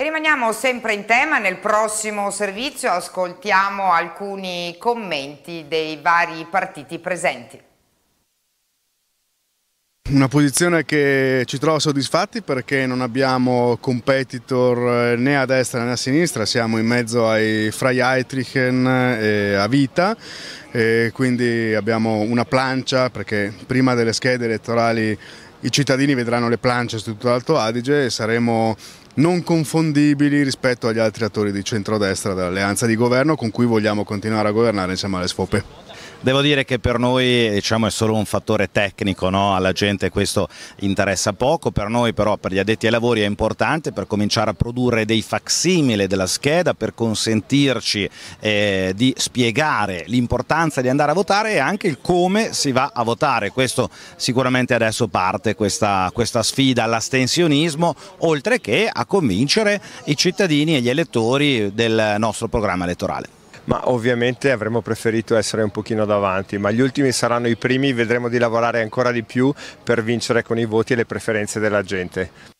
E rimaniamo sempre in tema, nel prossimo servizio ascoltiamo alcuni commenti dei vari partiti presenti. Una posizione che ci trova soddisfatti perché non abbiamo competitor eh, né a destra né a sinistra, siamo in mezzo ai Freiheitlichen eh, e a vita, e quindi abbiamo una plancia perché prima delle schede elettorali i cittadini vedranno le plance su tutto l'Alto Adige e saremo non confondibili rispetto agli altri attori di centrodestra dell'alleanza di governo con cui vogliamo continuare a governare insieme alle sfope. Devo dire che per noi diciamo, è solo un fattore tecnico, no? alla gente questo interessa poco, per noi però per gli addetti ai lavori è importante per cominciare a produrre dei facsimile della scheda per consentirci eh, di spiegare l'importanza di andare a votare e anche il come si va a votare. Questo sicuramente adesso parte questa, questa sfida all'astensionismo, oltre che a convincere i cittadini e gli elettori del nostro programma elettorale ma ovviamente avremmo preferito essere un pochino davanti, ma gli ultimi saranno i primi, vedremo di lavorare ancora di più per vincere con i voti e le preferenze della gente.